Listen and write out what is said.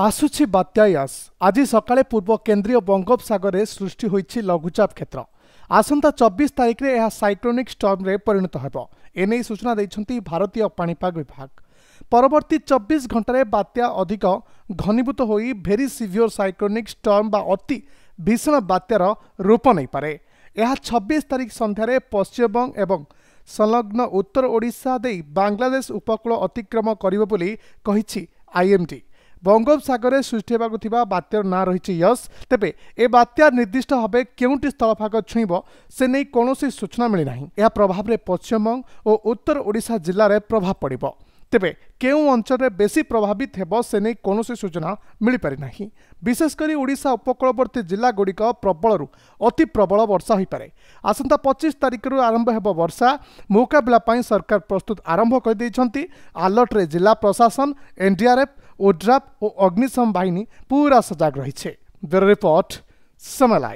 ଆସୁଛି ବାତ୍ୟାୟାସ ଆଜି ସକାଳେ ପୂର୍ବ କେନ୍ଦ୍ରୀୟ ବଙ୍ଗୋପସାଗରରେ ସୃଷ୍ଟି ହୋଇଛି ଲଘୁଚାପ କ୍ଷେତ୍ର ଆସନ୍ତା ଚବିଶ ତାରିଖରେ ଏହା ସାଇକ୍ଲୋନିକ୍ ଷ୍ଟର୍ମରେ ପରିଣତ ହେବ ଏନେଇ ସୂଚନା ଦେଇଛନ୍ତି ଭାରତୀୟ ପାଣିପାଗ ବିଭାଗ ପରବର୍ତ୍ତୀ ଚବିଶ ଘଣ୍ଟାରେ ବାତ୍ୟା ଅଧିକ ଘନୀଭୂତ ହୋଇ ଭେରି ସିଭିଅର ସାଇକ୍ଲୋନିକ୍ ଷ୍ଟର୍ମ ବା ଅତି ଭୀଷଣ ବାତ୍ୟାର ରୂପ ନେଇପାରେ ଏହା ଛବିଶ ତାରିଖ ସନ୍ଧ୍ୟାରେ ପଶ୍ଚିମବଙ୍ଗ ଏବଂ ସଂଲଗ୍ନ ଉତ୍ତର ଓଡ଼ିଶା ଦେଇ ବାଂଲାଦେଶ ଉପକୂଳ ଅତିକ୍ରମ କରିବ ବୋଲି କହିଛି ଆଇଏମ୍ଡି ବଙ୍ଗୋପସାଗରରେ ସୃଷ୍ଟି ହେବାକୁ ଥିବା ବାତ୍ୟାର ନାଁ ରହିଛି ୟସ୍ ତେବେ ଏ ବାତ୍ୟା ନିର୍ଦ୍ଦିଷ୍ଟ ଭାବେ କେଉଁଠି ସ୍ଥଳଭାଗ ଛୁଇଁବ ସେ ନେଇ କୌଣସି ସୂଚନା ମିଳିନାହିଁ ଏହା ପ୍ରଭାବରେ ପଶ୍ଚିମବଙ୍ଗ ଓ ଉତ୍ତର ଓଡ଼ିଶା ଜିଲ୍ଲାରେ ପ୍ରଭାବ ପଡ଼ିବ ତେବେ କେଉଁ ଅଞ୍ଚଳରେ ବେଶୀ ପ୍ରଭାବିତ ହେବ ସେ ନେଇ କୌଣସି ସୂଚନା ମିଳିପାରିନାହିଁ ବିଶେଷ କରି ଓଡ଼ିଶା ଉପକୂଳବର୍ତ୍ତୀ ଜିଲ୍ଲାଗୁଡ଼ିକ ପ୍ରବଳରୁ ଅତି ପ୍ରବଳ ବର୍ଷା ହୋଇପାରେ ଆସନ୍ତା ପଚିଶ ତାରିଖରୁ ଆରମ୍ଭ ହେବ ବର୍ଷା ମୁକାବିଲା ପାଇଁ ସରକାର ପ୍ରସ୍ତୁତ ଆରମ୍ଭ କରିଦେଇଛନ୍ତି ଆଲର୍ଟରେ ଜିଲ୍ଲା ପ୍ରଶାସନ ଏନ୍ଡିଆର୍ଏଫ୍ ओ ओड्राफ अग्निशम बाहिनी पुरा सजग रहे रिपोर्ट समा